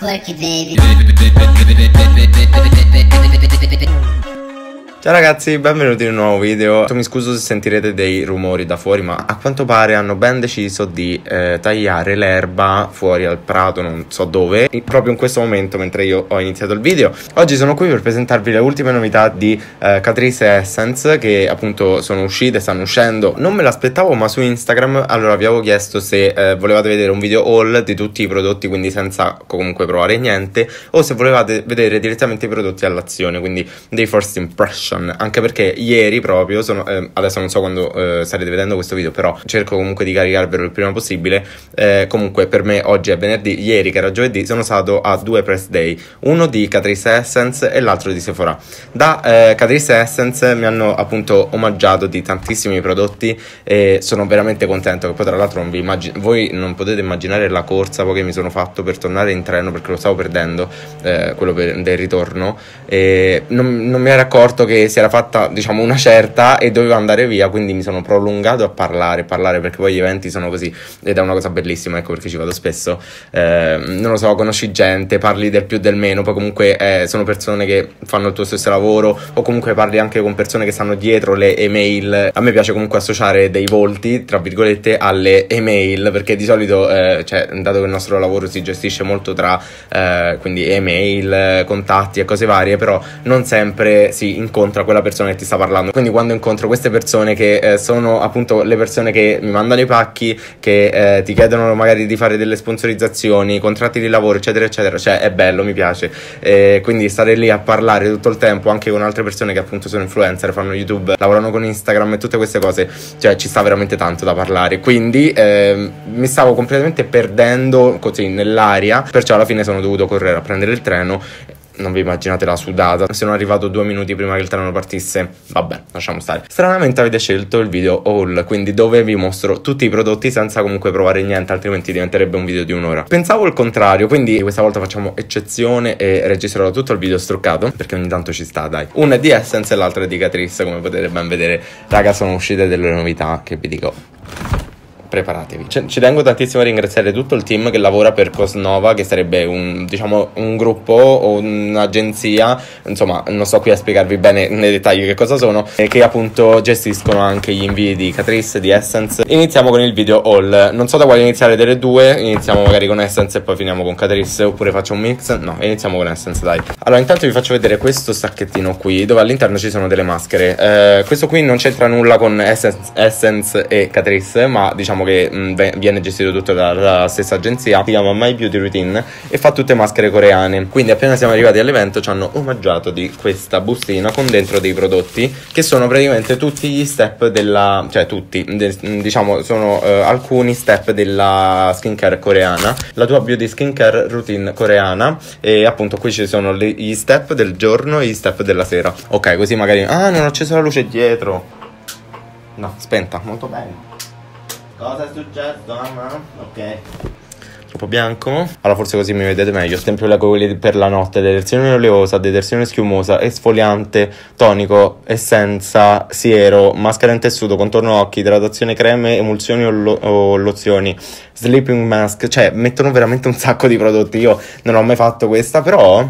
Twerk it, baby. Ciao ragazzi, benvenuti in un nuovo video. Mi scuso se sentirete dei rumori da fuori, ma a quanto pare hanno ben deciso di eh, tagliare l'erba fuori al prato, non so dove, proprio in questo momento mentre io ho iniziato il video. Oggi sono qui per presentarvi le ultime novità di eh, Catrice Essence che appunto sono uscite, stanno uscendo. Non me l'aspettavo, ma su Instagram allora vi avevo chiesto se eh, volevate vedere un video haul di tutti i prodotti, quindi senza comunque provare niente, o se volevate vedere direttamente i prodotti all'azione, quindi dei first impression fashion, anche perché ieri proprio sono, eh, adesso non so quando eh, starete vedendo questo video, però cerco comunque di caricarvelo il prima possibile. Eh, comunque per me oggi è venerdì, ieri che era giovedì sono stato a due press day, uno di Catrice Essence e l'altro di Sephora. Da eh, Catrice Essence mi hanno appunto omaggiato di tantissimi prodotti e sono veramente contento che poi tra l'altro non immagin- voi non potete immaginare la corsa poi che mi sono fatto per tornare in treno perché lo stavo perdendo, eh, quello per- del ritorno e non, non mi era accorto che si era fatta diciamo una certa e doveva andare via quindi mi sono prolungato a parlare parlare perché poi gli eventi sono così ed è una cosa bellissima ecco perché ci vado spesso eh, non lo so conosci gente parli del più del meno poi comunque eh, sono persone che fanno il tuo stesso lavoro o comunque parli anche con persone che stanno dietro le email a me piace comunque associare dei volti tra virgolette alle email perché di solito eh, cioè, dato che il nostro lavoro si gestisce molto tra eh, quindi email contatti e cose varie però non sempre si incontra incontra quella persona che ti sta parlando. Quindi quando incontro queste persone che eh, sono appunto le persone che mi mandano i pacchi, che eh, ti chiedono magari di fare delle sponsorizzazioni, contratti di lavoro, eccetera, eccetera, cioè è bello, mi piace. E quindi stare lì a parlare tutto il tempo anche con altre persone che appunto sono influencer, fanno YouTube, lavorano con Instagram e tutte queste cose, cioè ci sta veramente tanto da parlare. Quindi eh, mi stavo completamente perdendo così nell'aria, perciò alla fine sono dovuto correre a prendere il treno non vi immaginate la sudata. Sono arrivato due minuti prima che il treno partisse. Vabbè, lasciamo stare. Stranamente avete scelto il video haul, quindi dove vi mostro tutti i prodotti senza comunque provare niente, altrimenti diventerebbe un video di un'ora. Pensavo il contrario, quindi questa volta facciamo eccezione e registrerò tutto il video struccato, perché ogni tanto ci sta, dai. Una di Essence e l'altra di Catrice, come potete ben vedere. Raga, sono uscite delle novità che vi dico preparatevi. C- ci tengo tantissimo a ringraziare tutto il team che lavora per Cosnova, che sarebbe un, diciamo, un gruppo o un'agenzia, insomma, non sto qui a spiegarvi bene nei dettagli che cosa sono, e che appunto gestiscono anche gli invii di Catrice, di Essence. Iniziamo con il video haul. Non so da quale iniziare delle due, iniziamo magari con Essence e poi finiamo con Catrice, oppure faccio un mix. No, iniziamo con Essence, dai. Allora, intanto vi faccio vedere questo sacchettino qui, dove all'interno ci sono delle maschere. Eh, questo qui non c'entra nulla con Essence, Essence e Catrice, ma diciamo diciamo che mh, viene gestito tutto dalla stessa agenzia, si chiama My Beauty Routine e fa tutte maschere coreane. Quindi appena siamo arrivati all'evento ci hanno omaggiato di questa bustina con dentro dei prodotti che sono praticamente tutti gli step della, cioè tutti, de, diciamo sono eh, alcuni step della skincare coreana, la tua beauty skincare routine coreana e appunto qui ci sono le, gli step del giorno e gli step della sera. Ok, così magari... Ah, non ho acceso la luce dietro. No, spenta, molto bene. Cosa è successo, mamma? Ok. Troppo bianco? Allora forse così mi vedete meglio. Sempre la quelli per la notte, detersione oleosa, detersione schiumosa, esfoliante, tonico, essenza, siero, maschera in tessuto, contorno occhi, idratazione creme, emulsioni o, lo- o lozioni, sleeping mask. Cioè, mettono veramente un sacco di prodotti. Io non ho mai fatto questa, però...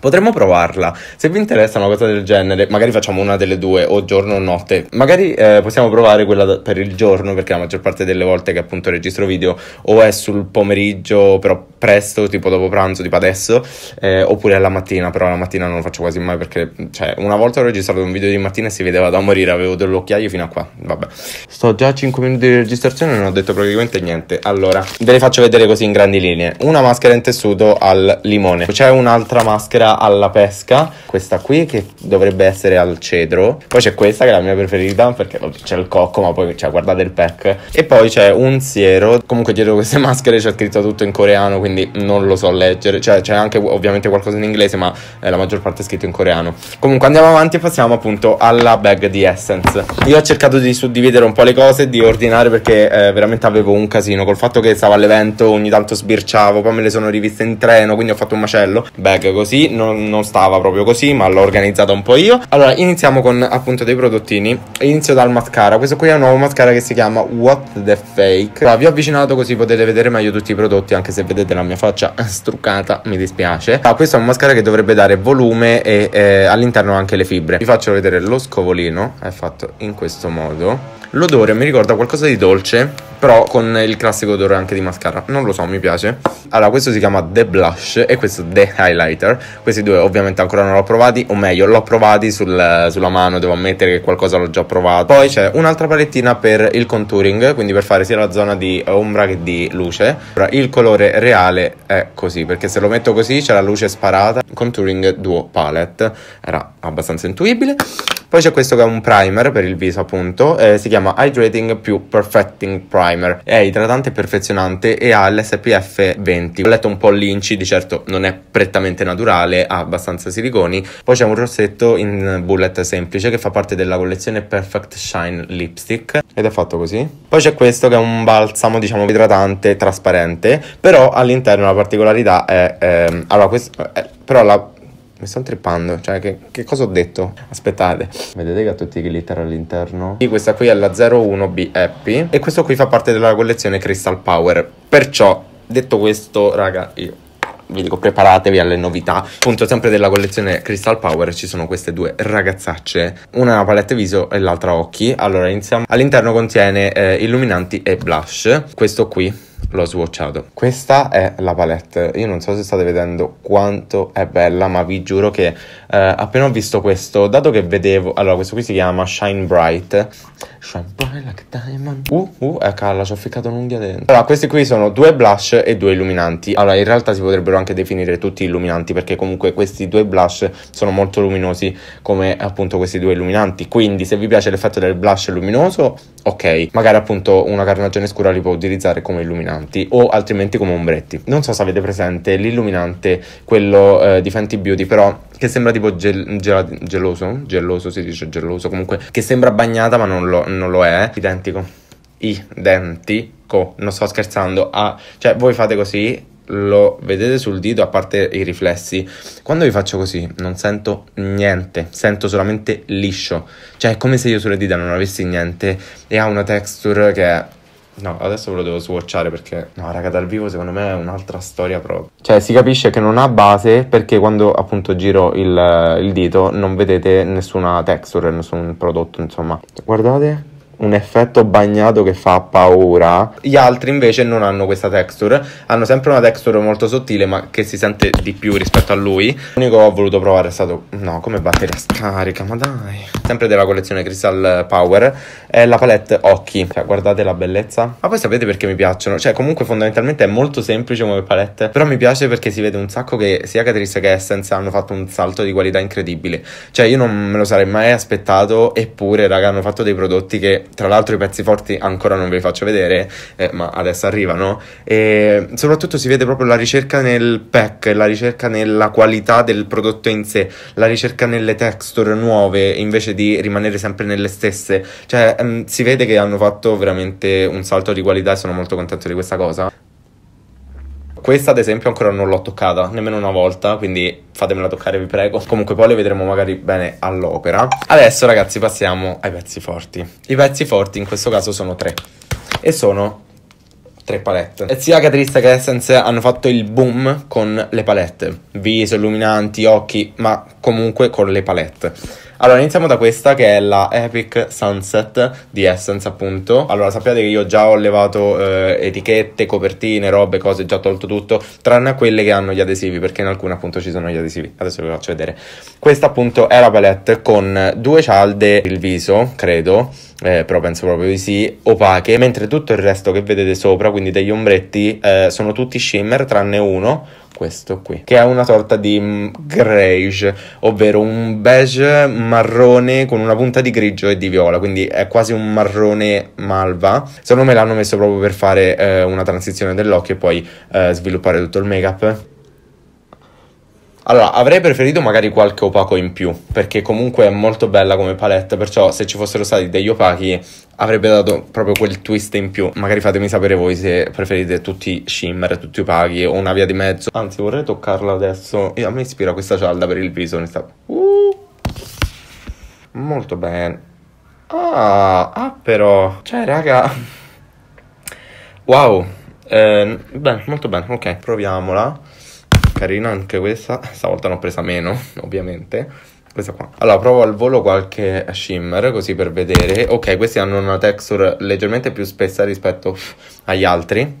Potremmo provarla. Se vi interessa una cosa del genere, magari facciamo una delle due, o giorno o notte. Magari eh, possiamo provare quella da, per il giorno, perché la maggior parte delle volte che appunto registro video o è sul pomeriggio, però presto, tipo dopo pranzo, tipo adesso, eh, oppure alla mattina, però la mattina non lo faccio quasi mai perché, cioè, una volta ho registrato un video di mattina e si vedeva da morire, avevo dell'occhiaio fino a qua. Vabbè. Sto già a 5 minuti di registrazione e non ho detto praticamente niente. Allora, ve le faccio vedere così in grandi linee. Una maschera in tessuto al limone. C'è un'altra maschera alla pesca, questa qui che dovrebbe essere al cedro, poi c'è questa che è la mia preferita perché c'è il cocco ma poi cioè, guardate il pack e poi c'è un siero, comunque dietro queste maschere c'è scritto tutto in coreano quindi non lo so leggere, cioè c'è anche ovviamente qualcosa in inglese ma eh, la maggior parte è scritto in coreano. Comunque andiamo avanti e passiamo appunto alla bag di Essence. Io ho cercato di suddividere un po' le cose, di ordinare perché eh, veramente avevo un casino col fatto che stavo all'evento, ogni tanto sbirciavo, poi me le sono riviste in treno, quindi ho fatto un macello. Bag così, non, non, stava proprio così, ma l'ho organizzata un po' io. Allora, iniziamo con appunto dei prodottini. Inizio dal mascara. Questo qui è un nuovo mascara che si chiama What the Fake. Allora, vi ho avvicinato così potete vedere meglio tutti i prodotti, anche se vedete la mia faccia struccata, mi dispiace. allora, ah, questo è un mascara che dovrebbe dare volume e eh, all'interno anche le fibre. Vi faccio vedere lo scovolino, è fatto in questo modo. L'odore mi ricorda qualcosa di dolce però con il classico odore anche di mascara, non lo so, mi piace. Allora, questo si chiama The Blush e questo The Highlighter. Questi due ovviamente ancora non l'ho provati, o meglio, l'ho provati sul, sulla mano, devo ammettere che qualcosa l'ho già provato. Poi c'è un'altra palettina per il contouring, quindi per fare sia la zona di ombra che di luce. Ora, il colore reale è così, perché se lo metto così c'è la luce sparata. Contouring Duo Palette, era abbastanza intuibile. Poi c'è questo che è un primer per il viso appunto, eh, si chiama Hydrating più Perfecting Primer, è idratante e perfezionante e ha l'SPF 20. Ho letto un po' l'inci, di certo non è prettamente naturale, ha abbastanza siliconi. Poi c'è un rossetto in bullet semplice che fa parte della collezione Perfect Shine Lipstick ed è fatto così. Poi c'è questo che è un balsamo diciamo idratante, trasparente, però all'interno la particolarità è... Ehm, allora questo... Eh, però la mi sto trippando, cioè che, che, cosa ho detto? Aspettate. Vedete che ha tutti i glitter all'interno? Sì, questa qui è la 01B Happy e questo qui fa parte della collezione Crystal Power. Perciò, detto questo, raga, io vi dico preparatevi alle novità. Appunto, sempre della collezione Crystal Power ci sono queste due ragazzacce, una palette viso e l'altra occhi. Allora, iniziamo. All'interno contiene eh, illuminanti e blush. Questo qui l'ho swatchato. Questa è la palette, io non so se state vedendo quanto è bella, ma vi giuro che eh, appena ho visto questo, dato che vedevo, allora questo qui si chiama Shine Bright Shine bright like a diamond. Uh, uh, ecco, la ci ho ficcato un'unghia dentro. Allora, questi qui sono due blush e due illuminanti. Allora, in realtà si potrebbero anche definire tutti illuminanti, perché comunque questi due blush sono molto luminosi, come appunto questi due illuminanti. Quindi, se vi piace l'effetto del blush luminoso, ok. Magari appunto una carnagione scura li può utilizzare come illuminanti, o altrimenti come ombretti. Non so se avete presente l'illuminante, quello eh, di Fenty Beauty, però che sembra tipo gel, gel, geloso, geloso si dice geloso comunque, che sembra bagnata ma non lo, non lo è, identico, identico, non sto scherzando, ah, cioè voi fate così, lo vedete sul dito a parte i riflessi, quando vi faccio così non sento niente, sento solamente liscio, cioè è come se io sulle dita non avessi niente e ha una texture che è No, adesso ve lo devo swatchare perché, no, raga, dal vivo secondo me è un'altra storia proprio. Cioè, si capisce che non ha base perché quando appunto giro il, il dito non vedete nessuna texture, nessun prodotto, insomma. Guardate, un effetto bagnato che fa paura. Gli altri invece non hanno questa texture, hanno sempre una texture molto sottile ma che si sente di più rispetto a lui. L'unico che ho voluto provare è stato, no come batteria scarica, ma dai. Sempre della collezione Crystal Power, è la palette occhi, cioè guardate la bellezza. Ma poi sapete perché mi piacciono, cioè comunque fondamentalmente è molto semplice come palette, però mi piace perché si vede un sacco che sia Caterissa che Essence hanno fatto un salto di qualità incredibile. Cioè io non me lo sarei mai aspettato, eppure raga hanno fatto dei prodotti che tra l'altro i pezzi forti ancora non ve li faccio vedere, eh, ma adesso arrivano. E soprattutto si vede proprio la ricerca nel pack, la ricerca nella qualità del prodotto in sé, la ricerca nelle texture nuove invece di rimanere sempre nelle stesse. Cioè, mh, mm, si vede che hanno fatto veramente un salto di qualità e sono molto contento di questa cosa. Questa, ad esempio, ancora non l'ho toccata nemmeno una volta, quindi fatemela toccare, vi prego. Comunque, poi le vedremo magari bene all'opera. Adesso, ragazzi, passiamo ai pezzi forti. I pezzi forti in questo caso sono tre, e sono tre palette. E sia Catrista che Essence hanno fatto il boom con le palette. Viso, illuminanti, occhi, ma comunque con le palette. Allora, iniziamo da questa che è la Epic Sunset di Essence, appunto. Allora, sappiate che io già ho levato eh, etichette, copertine, robe, cose, già tolto tutto, tranne quelle che hanno gli adesivi, perché in alcune appunto ci sono gli adesivi. Adesso ve lo faccio vedere. Questa appunto è la palette con due cialde il viso, credo, eh, però penso proprio di sì, opache, mentre tutto il resto che vedete sopra, quindi degli ombretti, eh, sono tutti shimmer, tranne uno questo qui, che è una sorta di mm, greige, ovvero un beige marrone con una punta di grigio e di viola, quindi è quasi un marrone malva. Secondo me l'hanno messo proprio per fare eh, una transizione dell'occhio e poi eh, sviluppare tutto il make-up. Allora, avrei preferito magari qualche opaco in più, perché comunque è molto bella come palette, perciò se ci fossero stati degli opachi avrebbe dato proprio quel twist in più. Magari fatemi sapere voi se preferite tutti shimmer, tutti opachi o una via di mezzo. Anzi, vorrei toccarla adesso. a me ispira questa cialda per il viso, onestamente. Uh, molto bene. Ah, ah però. Cioè, raga. Wow. Eh, bene, molto bene, ok. Proviamola carina anche questa. Stavolta ne ho presa meno, ovviamente. Questa qua. Allora, provo al volo qualche shimmer, così per vedere. Ok, questi hanno una texture leggermente più spessa rispetto agli altri.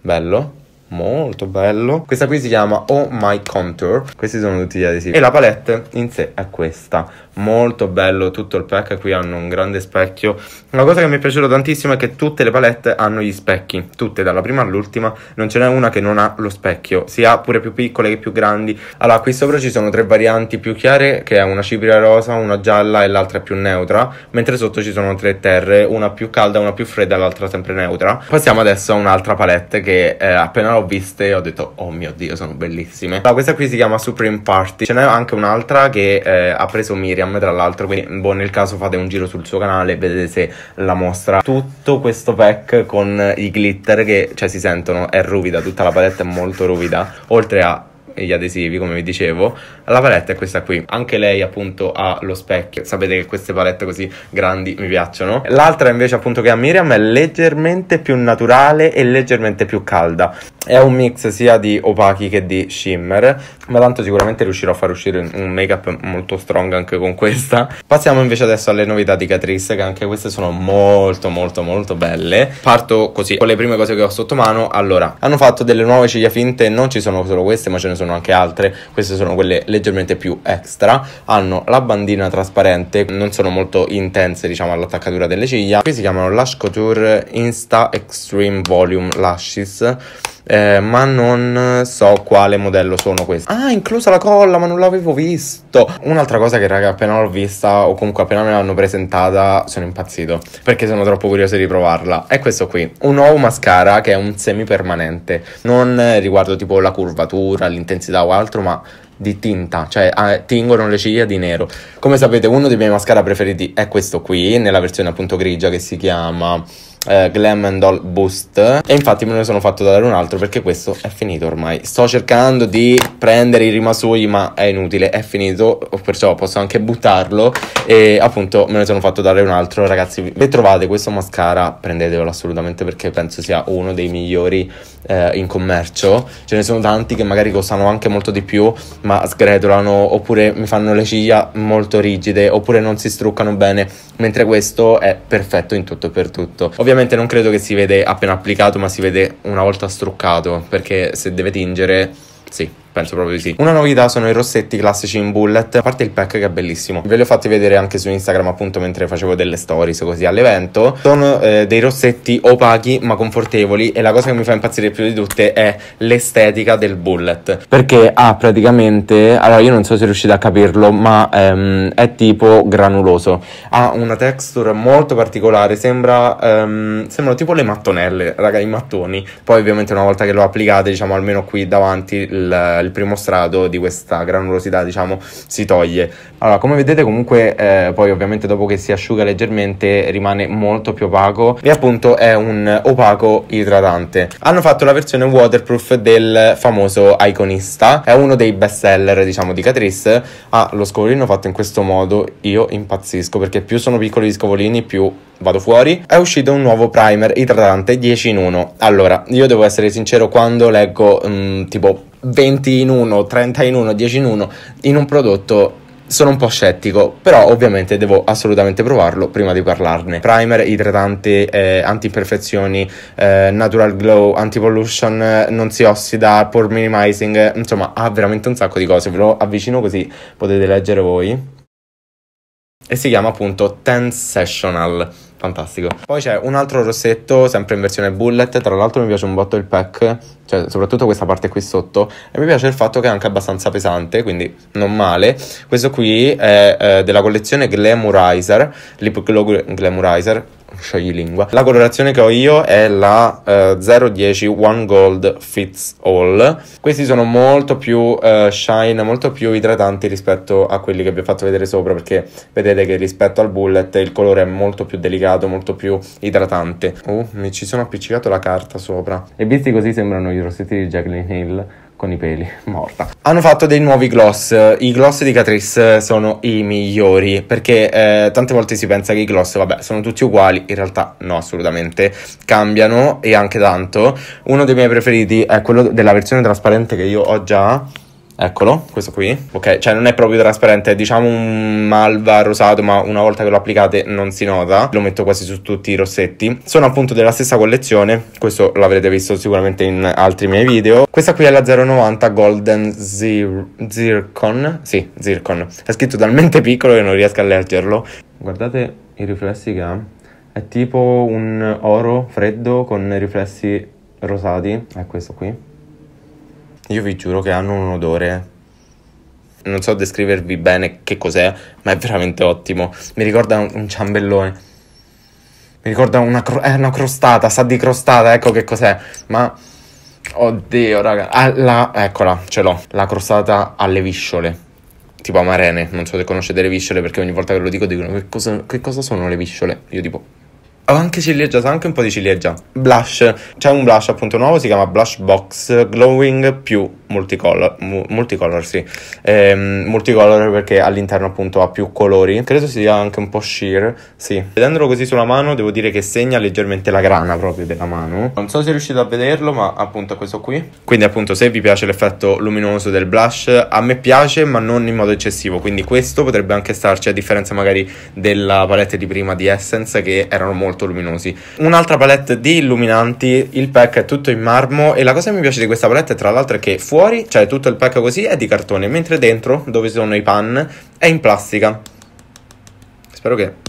Bello. Molto bello. Questa qui si chiama Oh My Contour. Questi sono tutti gli adesivi. E la palette in sé è questa molto bello tutto il pack, qui hanno un grande specchio. Una cosa che mi è piaciuta tantissimo è che tutte le palette hanno gli specchi, tutte dalla prima all'ultima, non ce n'è una che non ha lo specchio, sia pure più piccole che più grandi. Allora, qui sopra ci sono tre varianti più chiare, che è una cipria rosa, una gialla e l'altra più neutra, mentre sotto ci sono tre terre, una più calda, una più fredda e l'altra sempre neutra. Passiamo adesso a un'altra palette che eh, appena l'ho viste ho detto "Oh mio Dio, sono bellissime". Allora, questa qui si chiama Supreme Party. Ce n'è anche un'altra che eh, ha preso Miriam Instagram tra l'altro quindi boh nel caso fate un giro sul suo canale e vedete se la mostra tutto questo pack con i glitter che cioè si sentono è ruvida tutta la palette è molto ruvida oltre a gli adesivi, come vi dicevo. La palette è questa qui. Anche lei, appunto, ha lo specchio. Sapete che queste palette così grandi mi piacciono. L'altra, invece, appunto, che ha Miriam è leggermente più naturale e leggermente più calda. È un mix sia di opachi che di shimmer, ma tanto sicuramente riuscirò a far uscire un make-up molto strong anche con questa. Passiamo invece adesso alle novità di Catrice, che anche queste sono molto molto molto belle. Parto così con le prime cose che ho sotto mano. Allora, hanno fatto delle nuove ciglia finte, non ci sono solo queste, ma ce ne sono sono anche altre, queste sono quelle leggermente più extra, hanno la bandina trasparente, non sono molto intense diciamo all'attaccatura delle ciglia, qui si chiamano Lash Couture Insta Extreme Volume Lashes eh, ma non so quale modello sono questi. Ah, inclusa la colla, ma non l'avevo visto. Un'altra cosa che, raga, appena l'ho vista, o comunque appena me l'hanno presentata, sono impazzito. Perché sono troppo curioso di provarla. È questo qui: un nuovo mascara che è un semi permanente. Non riguardo tipo la curvatura, l'intensità o altro, ma di tinta, cioè ah, tingono le ciglia di nero. Come sapete, uno dei miei mascara preferiti è questo qui, nella versione appunto grigia che si chiama eh, Glam and Doll Boost e infatti me ne sono fatto dare un altro perché questo è finito ormai sto cercando di prendere i rimasugli ma è inutile è finito perciò posso anche buttarlo e appunto me ne sono fatto dare un altro ragazzi se trovate questo mascara prendetelo assolutamente perché penso sia uno dei migliori eh, in commercio ce ne sono tanti che magari costano anche molto di più ma sgretolano oppure mi fanno le ciglia molto rigide oppure non si struccano bene mentre questo è perfetto in tutto e per tutto ovviamente Ovviamente non credo che si vede appena applicato, ma si vede una volta struccato, perché se deve tingere, sì, Penso proprio di sì. Una novità sono i rossetti classici in bullet, a parte il pack che è bellissimo. Ve li ho fatti vedere anche su Instagram appunto mentre facevo delle stories così all'evento. Sono eh, dei rossetti opachi ma confortevoli e la cosa che mi fa impazzire più di tutte è l'estetica del bullet. Perché ha praticamente, allora io non so se riuscite a capirlo, ma ehm, è tipo granuloso. Ha una texture molto particolare, sembra, ehm, sembrano tipo le mattonelle, raga, i mattoni. Poi ovviamente una volta che lo applicate, diciamo almeno qui davanti il il primo strato di questa granulosità, diciamo, si toglie. Allora, come vedete comunque eh, poi ovviamente dopo che si asciuga leggermente rimane molto più opaco e appunto è un opaco idratante. Hanno fatto la versione waterproof del famoso Iconista, è uno dei best seller, diciamo, di Catrice. Ha ah, lo scovolino fatto in questo modo, io impazzisco perché più sono piccoli gli scovolini più vado fuori, è uscito un nuovo primer idratante 10 in 1. Allora, io devo essere sincero, quando leggo mh, mm, tipo 20 in 1, 30 in 1, 10 in 1 in un prodotto sono un po' scettico, però ovviamente devo assolutamente provarlo prima di parlarne. Primer, idratante, eh, anti-imperfezioni, eh, natural glow, anti-pollution, eh, non si ossida, pore minimizing, insomma ha veramente un sacco di cose. Ve lo avvicino così potete leggere voi. E si chiama appunto Ten Sessional fantastico. Poi c'è un altro rossetto, sempre in versione bullet, tra l'altro mi piace un botto il pack, cioè soprattutto questa parte qui sotto, e mi piace il fatto che è anche abbastanza pesante, quindi non male. Questo qui è eh, della collezione Glamourizer, Lip Glow Glamourizer, sciogli lingua. La colorazione che ho io è la eh, 010 One Gold Fits All. Questi sono molto più eh, shine, molto più idratanti rispetto a quelli che vi ho fatto vedere sopra, perché vedete che rispetto al bullet il colore è molto più delicato, molto più idratante. Oh, mi ci sono appiccicato la carta sopra. E visti così sembrano i rossetti di Jaclyn Hill con i peli, morta. Hanno fatto dei nuovi gloss, i gloss di Catrice sono i migliori perché eh, tante volte si pensa che i gloss, vabbè, sono tutti uguali, in realtà no, assolutamente, cambiano e anche tanto. Uno dei miei preferiti è quello della versione trasparente che io ho già, Eccolo, questo qui. Ok, cioè non è proprio trasparente, è diciamo un malva rosato, ma una volta che lo applicate non si nota. Lo metto quasi su tutti i rossetti. Sono appunto della stessa collezione, questo l'avrete visto sicuramente in altri miei video. Questa qui è la 090 Golden Zir Zircon. Sì, Zircon. È scritto talmente piccolo che non riesco a leggerlo. Guardate i riflessi che ha. È tipo un oro freddo con riflessi rosati. È questo qui io vi giuro che hanno un odore. Non so descrivervi bene che cos'è, ma è veramente ottimo. Mi ricorda un, un ciambellone. Mi ricorda una, cro- eh, una crostata, sa di crostata, ecco che cos'è. Ma oddio, raga. Ah, la, eccola, ce l'ho. La crostata alle visciole. Tipo amarene, non so se conoscete le visciole perché ogni volta che lo dico dicono che cosa, che cosa sono le visciole. Io tipo ho anche ciliegia, sa anche un po' di ciliegia. Blush, c'è un blush appunto nuovo, si chiama Blush Box Glowing più multicolor, multicolor sì, ehm, multicolor perché all'interno appunto ha più colori, credo sia anche un po' sheer, sì. Vedendolo così sulla mano devo dire che segna leggermente la grana proprio della mano, non so se riuscite a vederlo ma appunto questo qui. Quindi appunto se vi piace l'effetto luminoso del blush, a me piace ma non in modo eccessivo, quindi questo potrebbe anche starci a differenza magari della palette di prima di Essence che erano molto luminosi. Un'altra palette di illuminanti, il pack è tutto in marmo e la cosa che mi piace di questa palette tra l'altro è che fuori fuori, cioè tutto il pack così è di cartone, mentre dentro, dove sono i pan, è in plastica. Spero che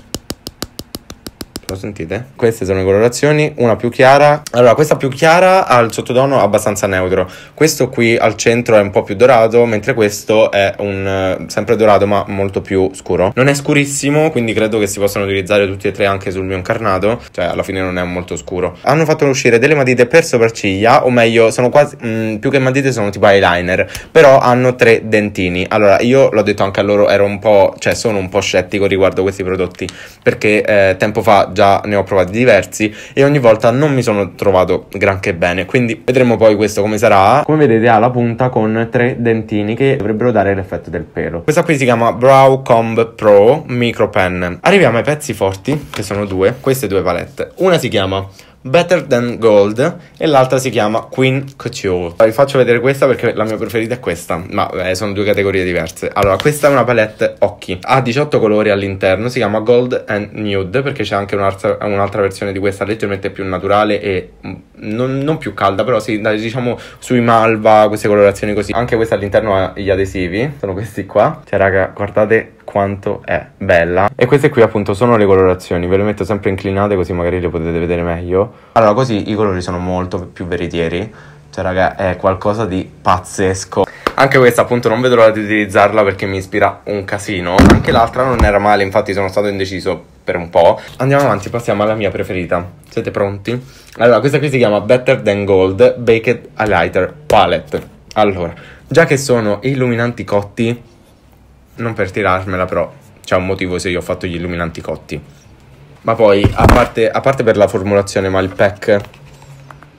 lo sentite? Queste sono le colorazioni, una più chiara. Allora, questa più chiara ha il sottotono abbastanza neutro. Questo qui al centro è un po' più dorato, mentre questo è un eh, sempre dorato ma molto più scuro. Non è scurissimo, quindi credo che si possano utilizzare tutti e tre anche sul mio incarnato, cioè alla fine non è molto scuro. Hanno fatto uscire delle matite per sopracciglia, o meglio, sono quasi mh, mm, più che matite sono tipo eyeliner, però hanno tre dentini. Allora, io l'ho detto anche a loro, ero un po', cioè sono un po' scettico riguardo questi prodotti, perché eh, tempo fa già ne ho provati diversi e ogni volta non mi sono trovato granché bene, quindi vedremo poi questo come sarà. Come vedete ha la punta con tre dentini che dovrebbero dare l'effetto del pelo. Questa qui si chiama Brow Comb Pro Micro Pen. Arriviamo ai pezzi forti, che sono due, queste due palette. Una si chiama Better Than Gold e l'altra si chiama Queen Couture. Vi faccio vedere questa perché la mia preferita è questa, ma eh, sono due categorie diverse. Allora, questa è una palette occhi, ha 18 colori all'interno, si chiama Gold and Nude perché c'è anche un'altra, un'altra versione di questa leggermente più naturale e mm, non, non più calda, però sì, diciamo sui malva, queste colorazioni così. Anche questa all'interno ha gli adesivi, sono questi qua. Cioè raga, guardate quanto è bella e queste qui appunto sono le colorazioni ve le metto sempre inclinate così magari le potete vedere meglio allora così i colori sono molto più veritieri cioè raga è qualcosa di pazzesco anche questa appunto non vedo l'ora di utilizzarla perché mi ispira un casino anche l'altra non era male infatti sono stato indeciso per un po' andiamo avanti passiamo alla mia preferita siete pronti? allora questa qui si chiama Better Than Gold Baked Highlighter Palette allora già che sono illuminanti cotti non per tirarmela, però c'è un motivo se io ho fatto gli illuminanti cotti. Ma poi, a parte, a parte per la formulazione, ma il pack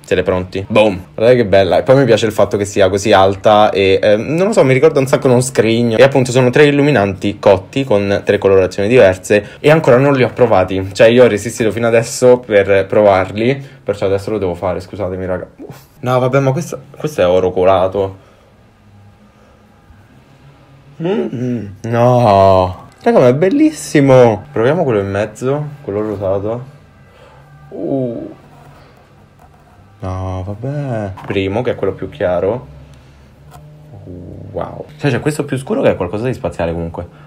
siete pronti? Boom! Guardate che bella. E poi mi piace il fatto che sia così alta e eh, non lo so, mi ricorda un sacco uno scrigno. E appunto sono tre illuminanti cotti con tre colorazioni diverse e ancora non li ho provati. Cioè io ho resistito fino adesso per provarli, perciò adesso lo devo fare, scusatemi raga. No vabbè ma questo, questo è oro colato. Mm-hmm. No. Raga, ma è bellissimo. Proviamo quello in mezzo, quello rosato. Uh. No, vabbè. Primo, che è quello più chiaro. Wow. Cioè, c'è questo più scuro che è qualcosa di spaziale comunque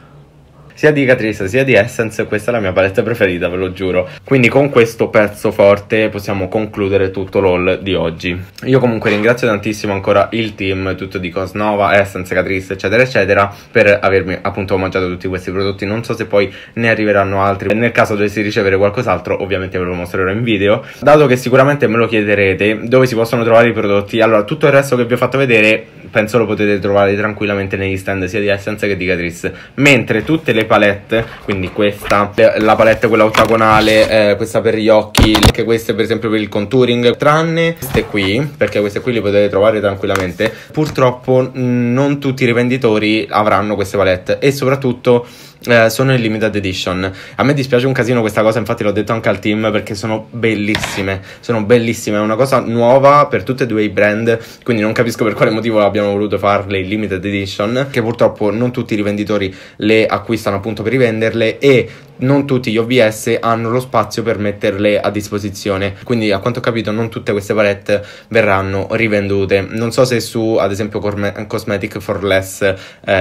sia di Catrice sia di Essence, questa è la mia palette preferita, ve lo giuro. Quindi con questo pezzo forte possiamo concludere tutto l'haul di oggi. Io comunque ringrazio tantissimo ancora il team, tutto di Cosnova, Essence, Catrice, eccetera, eccetera, per avermi appunto omaggiato tutti questi prodotti. Non so se poi ne arriveranno altri. Nel caso dovessi ricevere qualcos'altro, ovviamente ve lo mostrerò in video. Dato che sicuramente me lo chiederete, dove si possono trovare i prodotti? Allora, tutto il resto che vi ho fatto vedere, penso lo potete trovare tranquillamente negli stand sia di Essence che di Catrice. Mentre tutte le palette, quindi questa, la palette quella ottagonale, eh, questa per gli occhi, anche queste per esempio per il contouring, tranne queste qui, perché queste qui le potete trovare tranquillamente. Purtroppo mm, non tutti i rivenditori avranno queste palette e soprattutto eh, sono in limited edition. A me dispiace un casino questa cosa, infatti l'ho detto anche al team perché sono bellissime, sono bellissime, è una cosa nuova per tutti e due i brand, quindi non capisco per quale motivo abbiamo voluto farle in limited edition, che purtroppo non tutti i rivenditori le acquistano appunto per rivenderle e non tutti gli OBS hanno lo spazio per metterle a disposizione. Quindi, a quanto ho capito, non tutte queste palette verranno rivendute. Non so se su, ad esempio, Cosmetic for Less eh,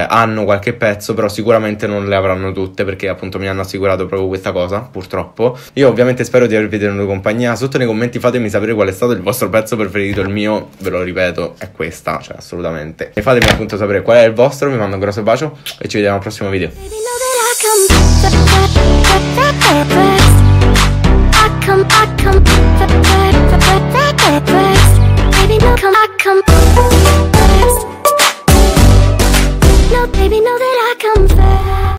hanno qualche pezzo, però sicuramente non le avranno tutte perché appunto mi hanno assicurato proprio questa cosa, purtroppo. Io ovviamente spero di avervi tenuto compagnia. Sotto nei commenti fatemi sapere qual è stato il vostro pezzo preferito, il mio, ve lo ripeto, è questa, cioè assolutamente. E fatemi appunto sapere qual è il vostro, vi mando un grosso bacio e ci vediamo al prossimo video. I come, I come, baby, no, I come first. No, baby, know that I come first.